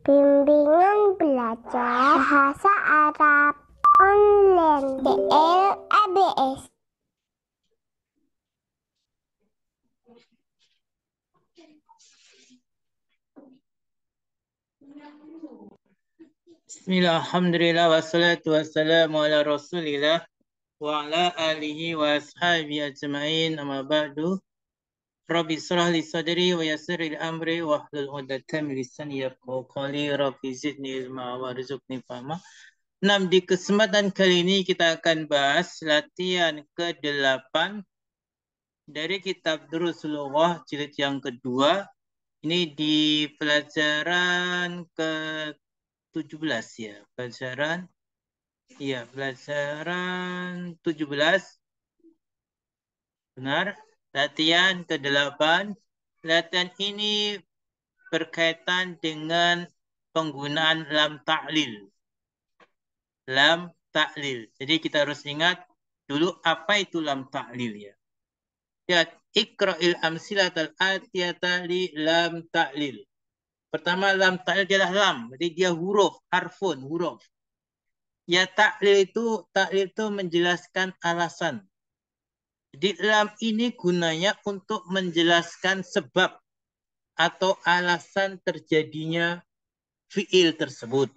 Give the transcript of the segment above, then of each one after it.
Bimbingan belajar bahasa Arab online DLABS. ABS. Bismillah, wassalatu wassalamu ala rasulillah wa ala alihi wa ashabi ajma'in amma ba'du Rabbi surah li sadri wa yassir li amri wa hlul udatam lisani yafqahu qawli Rabbi zidni ilma wa rizukni fahma Nah, di kesempatan kali ini kita akan bahas latihan ke-8 dari kitab Durus jilid yang kedua. Ini di pelajaran ke-17 ya, pelajaran Iya, pelajaran 17. Benar. Latihan ke-8. Latihan ini berkaitan dengan penggunaan lam ta'lil. Lam ta'lil. Jadi kita harus ingat dulu apa itu lam ta'lil ya. Lihat, ya, ikra'il amsilatal atiyata li lam ta'lil. Pertama lam ta'lil adalah lam, jadi dia huruf, harfun, huruf. Ya taklil itu taklil itu menjelaskan alasan. Di dalam ini gunanya untuk menjelaskan sebab atau alasan terjadinya fiil tersebut.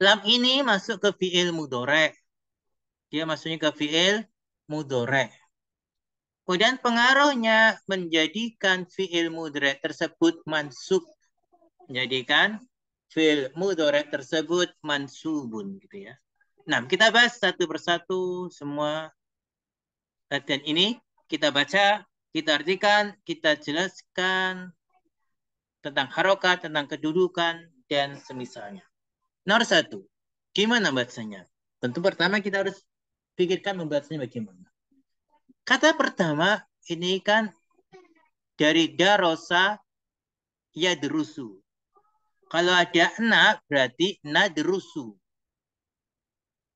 Lam ini masuk ke fiil mudore. Dia masuknya ke fiil mudore. Kemudian pengaruhnya menjadikan fiil mudore tersebut mansub. Menjadikan fil mudore tersebut mansubun gitu ya. Nah, kita bahas satu persatu semua latihan ini. Kita baca, kita artikan, kita jelaskan tentang harokat, tentang kedudukan, dan semisalnya. Nomor satu, gimana bahasanya? Tentu pertama kita harus pikirkan membahasnya bagaimana. Kata pertama ini kan dari darosa yadrusu. Kalau ada na berarti nadrusu.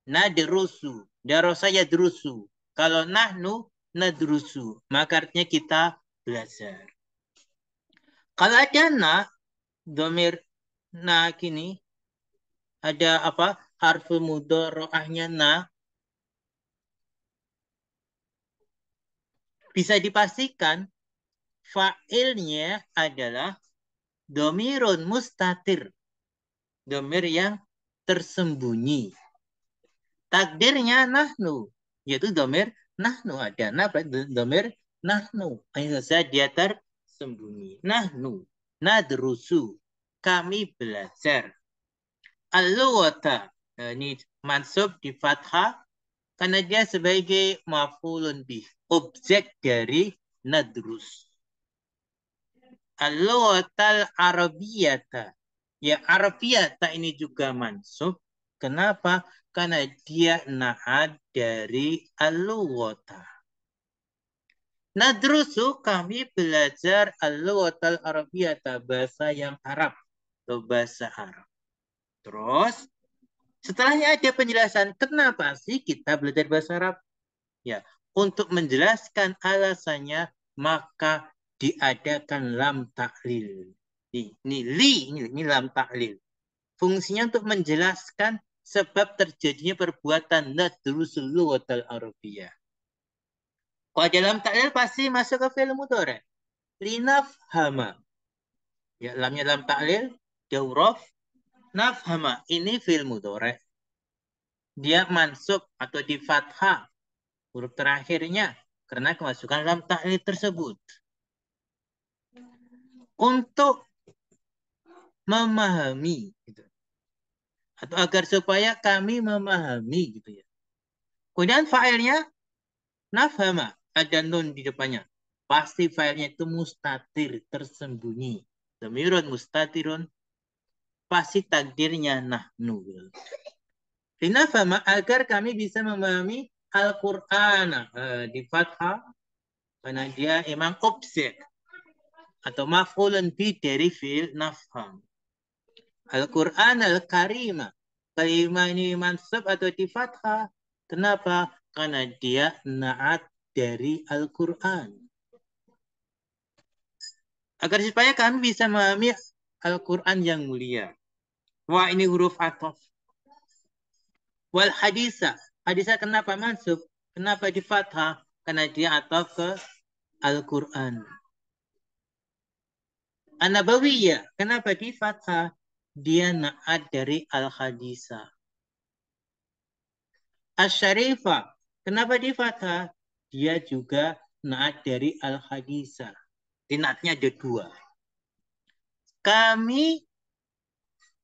Nadrusu. Darosa ya drusu. Kalau nahnu nadrusu. Maka artinya kita belajar. Kalau ada na, domir na kini, ada apa? Harfu rohnya na. Bisa dipastikan fa'ilnya adalah domirun mustatir. Domir yang tersembunyi. Takdirnya nahnu. Yaitu domir nahnu. Ada nah domir nahnu. Hanya saja dia tersembunyi. Nahnu. Nadrusu. Kami belajar. Al-luwata. Eh, ini mansub di fathah. Karena dia sebagai mafulun bih. Objek dari nadrus al-lughatal arabiyata. Ya arabiyata ini juga mansub. Kenapa? Karena dia naat dari al-lughata. Nadrusu oh, kami belajar al-lughatal arabiyata, bahasa yang Arab atau bahasa Arab. Terus setelahnya ada penjelasan kenapa sih kita belajar bahasa Arab? Ya, untuk menjelaskan alasannya maka diadakan lam taklil. Ini li, ini, ini lam taklil. Fungsinya untuk menjelaskan sebab terjadinya perbuatan nadrusul luwatal arabiyah. Kalau dalam taklil pasti masuk ke fi'il mudhari. Linafhama. Ya, lamnya dalam taklil jawraf nafhama. Ini fi'il mudhari. Dia masuk atau di fathah huruf terakhirnya karena kemasukan lam taklil tersebut untuk memahami gitu. atau agar supaya kami memahami gitu ya. Kemudian failnya nafhama ada nun di depannya. Pasti failnya itu mustatir tersembunyi. demirun mustatirun pasti takdirnya nahnu. Gitu. Linafama agar kami bisa memahami Al-Qur'an eh, di fathah karena dia emang objek atau maf'ulun bi dari fi'il nafham. Al-Quran al-Karima. karima ini mansub atau di fathah. Kenapa? Karena dia naat dari Al-Quran. Agar supaya kami bisa memahami Al-Quran yang mulia. Wah ini huruf atof. Wal hadisa. Hadisa kenapa mansub? Kenapa di fathah? Karena dia atof ke Al-Quran an ya. Kenapa di fathah? Dia naat dari Al-Hadisah. Asyarifah. Kenapa di fathah? Dia juga naat dari Al-Hadisah. Dinatnya ada dua. Kami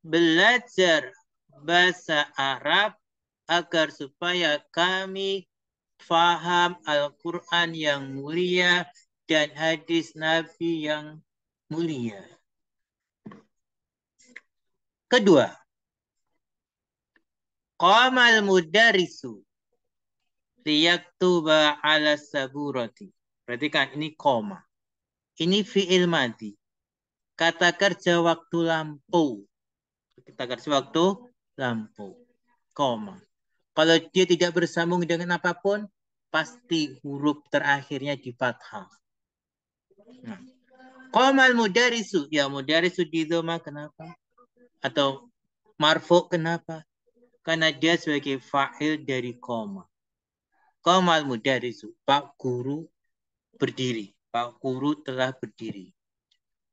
belajar bahasa Arab agar supaya kami faham Al-Quran yang mulia dan hadis Nabi yang mulia. Kedua, qamal mudarisu liyaktuba ala saburati. kan ini koma. Ini fi'il madi. Kata kerja waktu lampu Kita kerja waktu lampu Koma. Kalau dia tidak bersambung dengan apapun, pasti huruf terakhirnya di fathah. Nah. Komal mudarisu. Ya mudarisu di doma kenapa? Atau marfu kenapa? Karena dia sebagai fa'il dari koma. Komal mudarisu. Pak guru berdiri. Pak guru telah berdiri.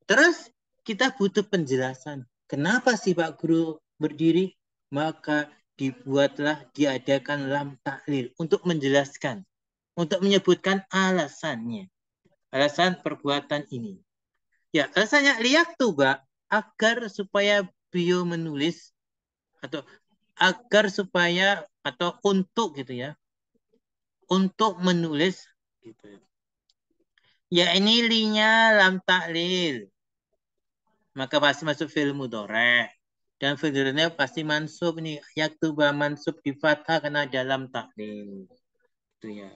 Terus kita butuh penjelasan. Kenapa sih Pak Guru berdiri? Maka dibuatlah, diadakan lam taklil untuk menjelaskan, untuk menyebutkan alasannya. Alasan perbuatan ini. Ya, rasanya liak tuh, Mbak, agar supaya bio menulis atau agar supaya atau untuk gitu ya. Untuk menulis gitu. Ya, ini linya lam taklil. Maka pasti masuk film mudore. Dan filmnya pasti mansub nih. tuh mansub di fathah karena dalam taklil. Itu ya.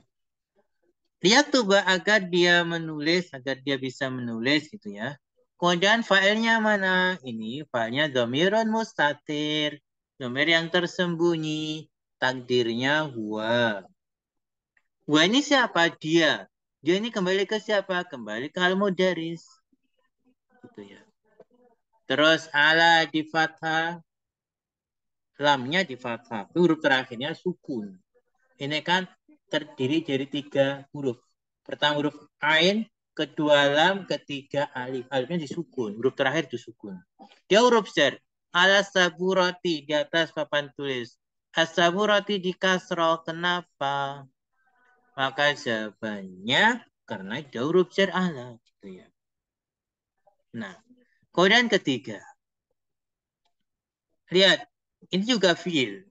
Liyatuba agar dia menulis, agar dia bisa menulis gitu ya. Kemudian filenya mana? Ini Filenya domiron mustatir. Domir yang tersembunyi. Takdirnya huwa. Huwa ini siapa? Dia. Dia ini kembali ke siapa? Kembali ke al-mudaris. Gitu ya. Terus ala di fathah. Lamnya di fathah. Huruf terakhirnya sukun. Ini kan terdiri dari tiga huruf. Pertama huruf ain, kedua lam, ketiga alif. Alifnya disukun, huruf terakhir disukun. Dia huruf jar. Ala saburati di atas papan tulis. Asaburati di kasro. Kenapa? Maka jawabannya karena dia huruf jar ala gitu ya. Nah, kemudian ketiga. Lihat, ini juga fiil.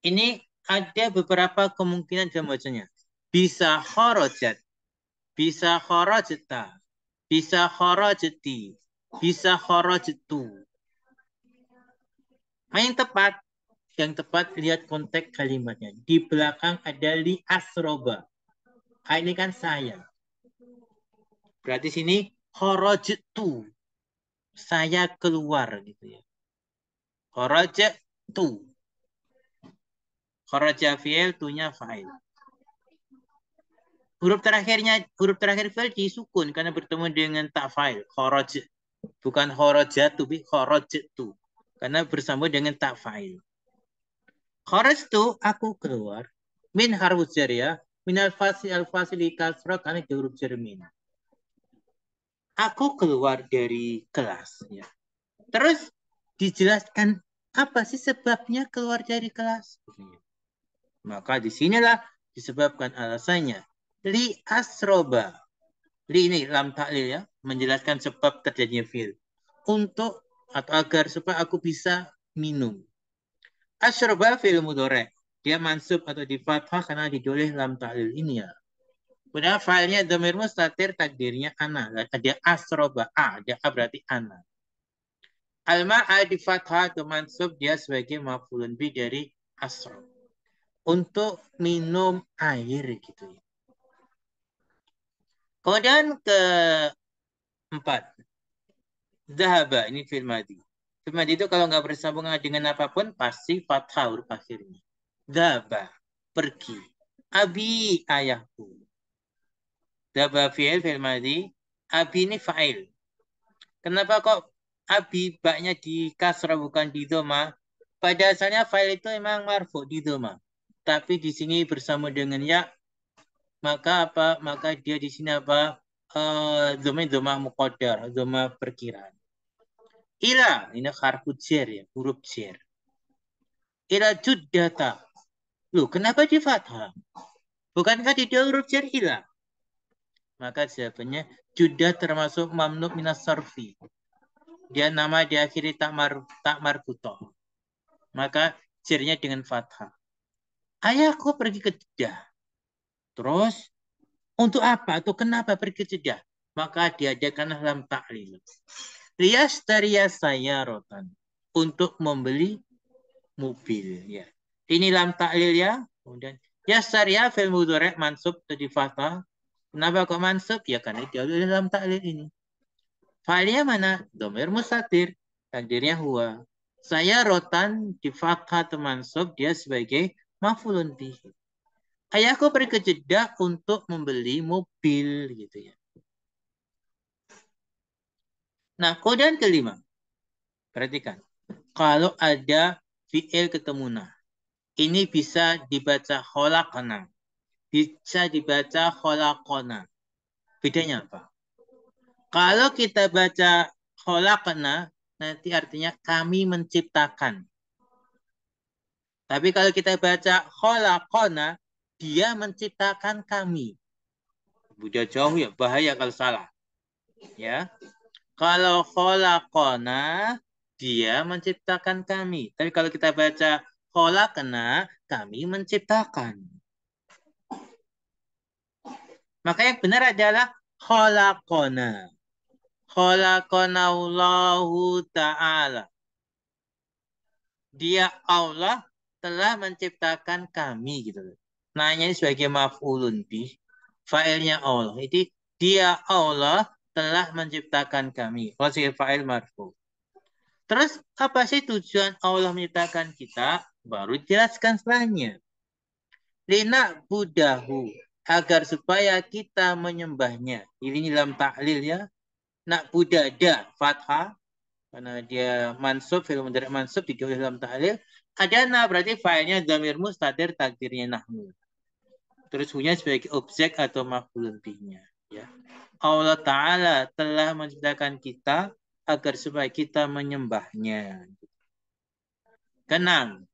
Ini ada beberapa kemungkinan dalam bacanya. Bisa kharajat, bisa kharajta, bisa kharajti, bisa kharajtu. Nah, yang tepat, yang tepat lihat konteks kalimatnya. Di belakang ada li asroba. Nah, ini kan saya. Berarti sini kharajtu. Saya keluar gitu ya. Kharajtu Kharaja fi'il tunya fa'il. Huruf terakhirnya huruf terakhir fi'il disukun karena bertemu dengan tak fa'il. Kharaja bukan tapi bi tu. karena bersambung dengan tak fa'il. tu, aku keluar min harfu jariyah min al fasi al li kasra karena huruf jermin. Aku keluar dari kelas. Ya. Terus dijelaskan apa sih sebabnya keluar dari kelas? Maka disinilah disebabkan alasannya. Li asroba. Li ini lam taklil ya. Menjelaskan sebab terjadinya fil. Untuk atau agar supaya aku bisa minum. Asroba fil mudore. Dia mansub atau di karena didoleh lam taklil ini ya. Kemudian filenya demir mustatir takdirnya ana. Ada asroba. A. Dia A berarti ana. Alma al di kemansub dia sebagai mafulun bi dari asroba untuk minum air gitu ya. Kemudian empat, Zahaba, ini fi'il madi. Fi'il madi itu kalau nggak bersambung dengan apapun, pasti fathah huruf akhirnya. Zahaba, pergi. Abi, ayahku. Zahaba fi'il, fi'il madi. Abi ini fa'il. Kenapa kok abi baknya di kasra bukan di doma? Pada asalnya fa'il itu emang marfu di doma tapi di sini bersama dengan ya maka apa maka dia di sini apa uh, eh, doma mukodar doma perkiraan ila ini harfu jer ya huruf jer ila judjata. Lu kenapa di fathah? Bukankah dia huruf jar ila Maka jawabannya juda termasuk mamluk minas sarfi. Dia nama diakhiri tak mar tak marbutoh. Maka jirnya dengan fathah. Ayahku pergi ke Jeddah. Terus, untuk apa atau kenapa pergi ke Jeddah? Maka diajarkanlah dalam taklil. Rias tarias saya rotan. Untuk membeli mobil. Ya. Ini dalam taklil ya. Kemudian, yastaria fil mudorek mansub tadi fata. Kenapa kok mansub? Ya karena dia dalam taklil ini. Falia mana? Domir musatir. Takdirnya huwa. Saya rotan di teman sub dia sebagai mafulun bihi. Ayahku pergi ke Jeddah untuk membeli mobil gitu ya. Nah, kodean kelima. Perhatikan. Kalau ada fi'il ketemu nah. Ini bisa dibaca kholakana. Bisa dibaca kholakona. Bedanya apa? Kalau kita baca kholakana, nanti artinya kami menciptakan. Tapi kalau kita baca kholakona, dia menciptakan kami. Udah jauh ya, bahaya kalau salah. Ya. Kalau kholakona, dia menciptakan kami. Tapi kalau kita baca kholakna, kami menciptakan. Maka yang benar adalah kholakona. Kholakona Allahu Ta'ala. Dia Allah telah menciptakan kami gitu. Nanya ini sebagai maf'ulun bi. Fa'ilnya Allah. Jadi dia Allah telah menciptakan kami. Wasil fa'il marfu. Terus apa sih tujuan Allah menciptakan kita? Baru jelaskan selanjutnya. Lina budahu agar supaya kita menyembahnya. Ini dalam taklil ya. Nak budada fathah karena dia mansub fi'il mudhari mansub di dalam tahlil ajana berarti fa'ilnya damir mustadir takdirnya nahnu terus punya sebagai objek atau maf'ulun bihnya ya Allah taala telah menciptakan kita agar supaya kita menyembahnya kenang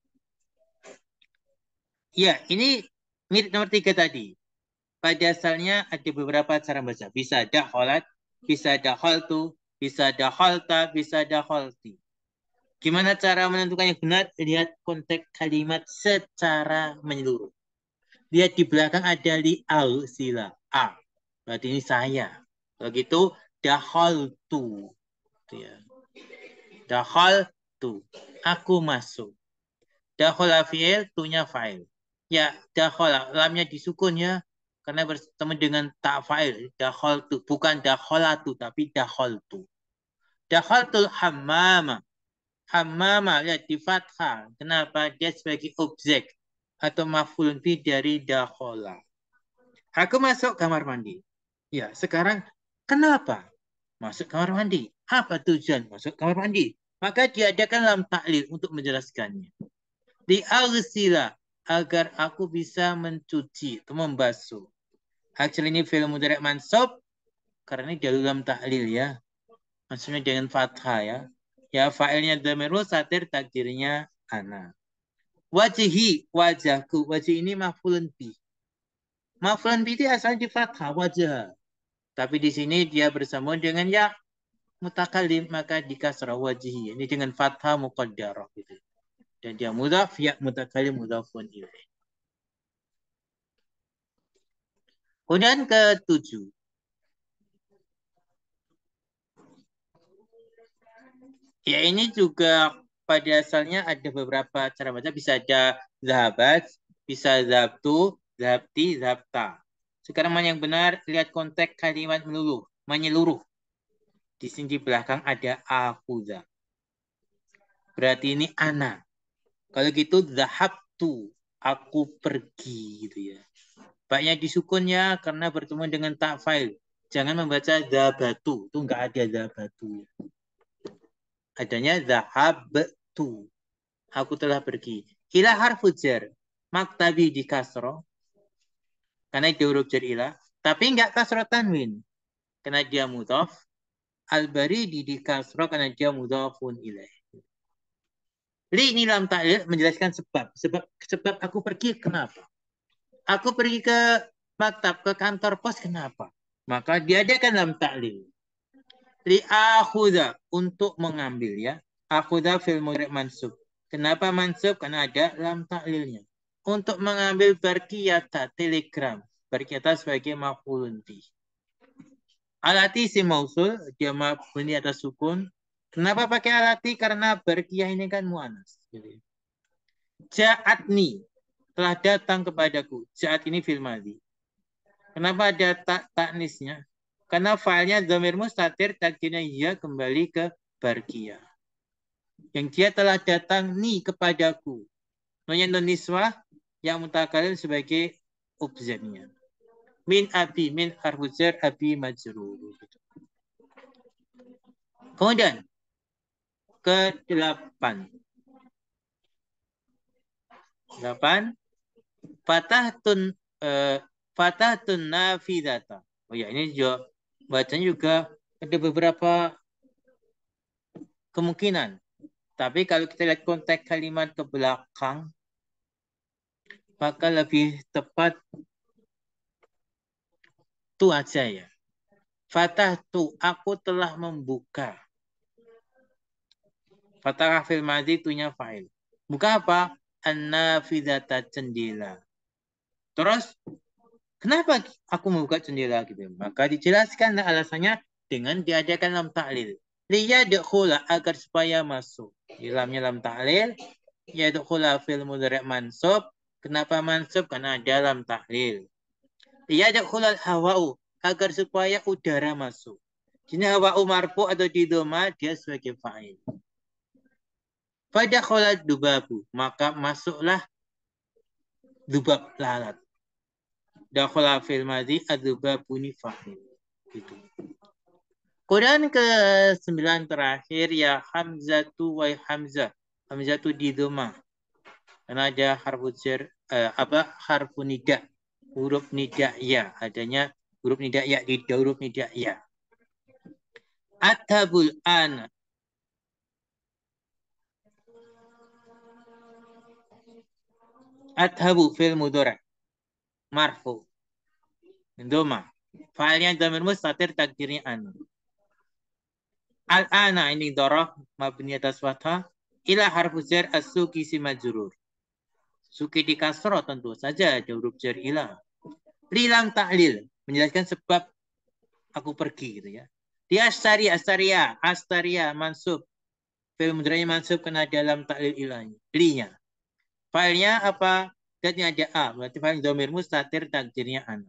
ya ini mirip nomor tiga tadi pada asalnya ada beberapa cara baca bisa dakholat bisa dakhol tu bisa dahalta, bisa dahalti. Gimana cara menentukannya benar? Lihat konteks kalimat secara menyeluruh. Lihat di belakang ada li al sila a. Berarti ini saya. Begitu dahal tu. Gitu ya. Dahal tu. Aku masuk. Dahol fi'il, tunya fa'il. Ya, dahal Lamnya disukun ya karena bertemu dengan tak fa'il dakhaltu bukan dakhalatu tapi dahol dahol tu hamama hamama lihat ya, di fathah kenapa dia sebagai objek atau mafulti bi dari dakhala aku masuk kamar mandi ya sekarang kenapa masuk kamar mandi apa tujuan masuk kamar mandi maka diadakan dalam taklil untuk menjelaskannya di arsila agar aku bisa mencuci atau membasuh hasil ini fil mudarik mansub karena ini dalam tahlil ya. Maksudnya dengan fathah ya. Ya fa'ilnya damiru satir takdirnya ana. Wajihi wajahku. Wajih ini mafulun bi. Mafulun bi itu asalnya di fathah wajah. Tapi di sini dia bersama dengan ya mutakalim maka dikasra wajihi. Ini dengan fathah muqaddarah gitu. Dan dia mudaf ya mutakalim mudafun ilaih. Kemudian ke tujuh. Ya ini juga pada asalnya ada beberapa cara baca. Bisa ada zahabat, bisa zahabtu, zahabti, zahabta. Sekarang mana yang benar? Lihat konteks kalimat melulu, menyeluruh. Di sini di belakang ada akuza. Berarti ini ana. Kalau gitu zahabtu, aku pergi gitu ya. Baiknya disukun ya karena bertemu dengan tak fa'il. Jangan membaca zabatu. Itu enggak ada zabatu. Adanya zahabtu. Aku telah pergi. Ila harfu jar. Maktabi di kasro. Karena dia huruf jar ilah. Tapi enggak kasro tanwin. Karena dia mutaf. Albari di di kasro karena dia mutafun ilaih. Li ini dalam ta'lil menjelaskan sebab. Sebab sebab aku pergi kenapa? aku pergi ke maktab ke kantor pos kenapa? Maka diadakan dalam taklim. akhudha untuk mengambil ya. Akhudha fil mudrik mansub. Kenapa mansub? Karena ada dalam taklilnya. Untuk mengambil berkiyata telegram. Berkiyata sebagai mafulun bi. Alati si mausul dia mafulun atas sukun. Kenapa pakai alati? Karena berkiyah ini kan muanas. Gitu ya. Ja'atni telah datang kepadaku. Saat ini fil madhi. Kenapa ada tak taknisnya? Karena failnya domir mustatir takdirnya ia kembali ke barkia. Yang dia telah datang ni kepadaku. Nonya niswa yang mutakalim sebagai objeknya. Min abi min harfuzer abi majrur. Kemudian ke delapan. Delapan. Fatahtun uh, fatahtun nafidata. Oh ya, ini juga bacanya juga ada beberapa kemungkinan. Tapi kalau kita lihat konteks kalimat ke belakang, maka lebih tepat tu aja ya. Fatah tu, aku telah membuka. Fatah fil madi tunya fa'il. Buka apa? An-nafidata jendela. Terus kenapa aku membuka jendela gitu? Maka dijelaskan alasannya dengan diadakan dalam taklil. Liya dukhula agar supaya masuk. Di Dalamnya dalam taklil. Ya dukhula fil mudhari' mansub. Kenapa mansub? Karena ada dalam taklil. Liya dukhula hawa'u agar supaya udara masuk. Jadi hawa'u marfu atau didoma dia sebagai fa'il. Pada dubabu, maka masuklah dubab lalat dakhala fil madhi puni fahim. Gitu. Kemudian ke sembilan terakhir ya hamzatu wa hamzah. Hamzatu di doma. Karena ada harfu zer, uh, eh, apa harfu nida. Huruf nida ya. Adanya huruf nida ya di huruf nida ya. Atabul an. Athabu fil mudhari. Marfu. Doma. Fa'alnya damir mustatir takdirnya an. Al-ana ini dorof mabni atas fathah. Ila harfu jar as-suki si majurur. Suki di kasro tentu saja ada huruf jar ila. Lilang taklil. Menjelaskan sebab aku pergi gitu ya. Di astaria, astaria, astaria, mansub. Fil mudranya mansub kena dalam taklil ilahnya. Linya. Filenya apa? Datnya ada A. Berarti fail domir mustatir takdirnya an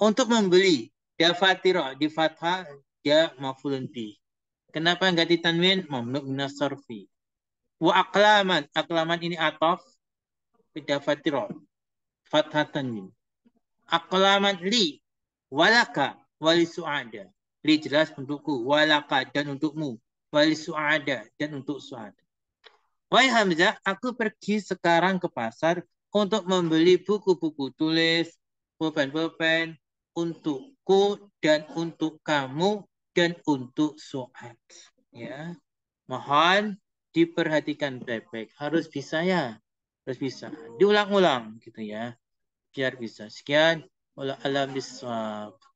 untuk membeli dia fatiro di fatha ya mafulun bi. Kenapa enggak ditanwin? mamnu minas sorfi. Wa aklaman. Aklaman ini atof. Beda fatiro. fatha tanwin. Aklaman li. Walaka. Wali su'ada. Li jelas untukku. Walaka dan untukmu. Wali su'ada dan untuk su'ada. Wahai Hamzah, aku pergi sekarang ke pasar untuk membeli buku-buku tulis, pulpen-pulpen, untukku dan untuk kamu dan untuk Su'ad. Ya. Mohon diperhatikan baik-baik. Harus bisa ya. Harus bisa. Diulang-ulang gitu ya. Biar bisa. Sekian. Wala alam biswab.